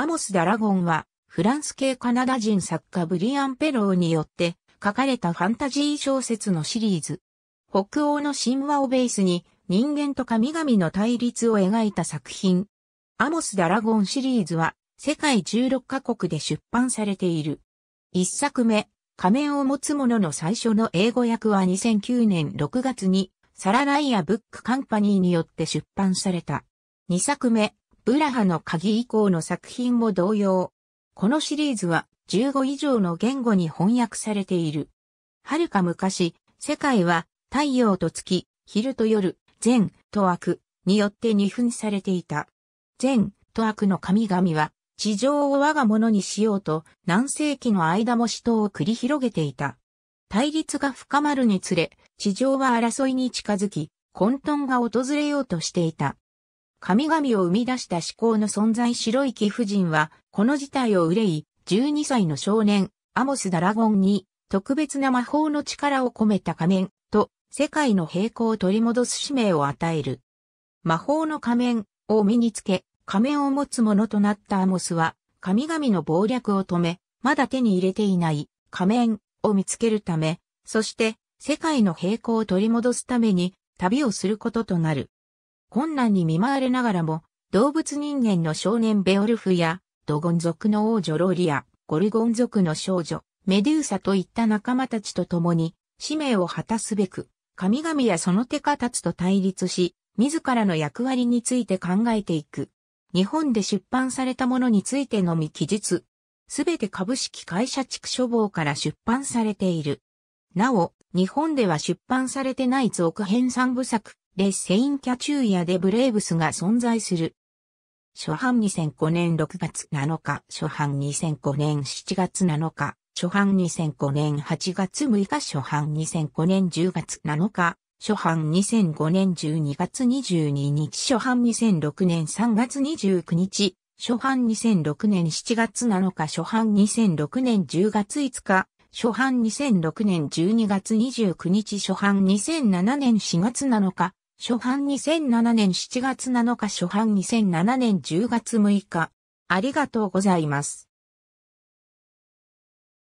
アモス・ダラゴンは、フランス系カナダ人作家ブリアン・ペローによって書かれたファンタジー小説のシリーズ。北欧の神話をベースに人間と神々の対立を描いた作品。アモス・ダラゴンシリーズは世界16カ国で出版されている。一作目、仮面を持つ者の最初の英語訳は2009年6月にサラライア・ブック・カンパニーによって出版された。二作目、ブラハの鍵以降の作品も同様。このシリーズは15以上の言語に翻訳されている。はるか昔、世界は太陽と月、昼と夜、善と悪によって二分されていた。善と悪の神々は地上を我がものにしようと何世紀の間も死闘を繰り広げていた。対立が深まるにつれ、地上は争いに近づき、混沌が訪れようとしていた。神々を生み出した思考の存在白い貴婦人は、この事態を憂い、12歳の少年、アモス・ダラゴンに、特別な魔法の力を込めた仮面と、世界の平行を取り戻す使命を与える。魔法の仮面を身につけ、仮面を持つ者となったアモスは、神々の暴略を止め、まだ手に入れていない仮面を見つけるため、そして世界の平行を取り戻すために旅をすることとなる。困難に見舞われながらも、動物人間の少年ベオルフや、ドゴン族の王女ロリア、ゴルゴン族の少女、メデューサといった仲間たちと共に、使命を果たすべく、神々やその手形たと対立し、自らの役割について考えていく。日本で出版されたものについてのみ記述。すべて株式会社畜書房から出版されている。なお、日本では出版されてない続編三部作、レ・ッセイン・キャチューヤでブレーブスが存在する。初版2005年6月7日、初版2005年7月7日、初版2005年8月6日、初版2005年10月7日、初版2005年12月22日、初版2006年3月29日、初版2006年7月7日、初版2006年10月5日、初版2006年12月29日、初版2007年4月7日、初版2007年7月7日初版2007年10月6日。ありがとうございます。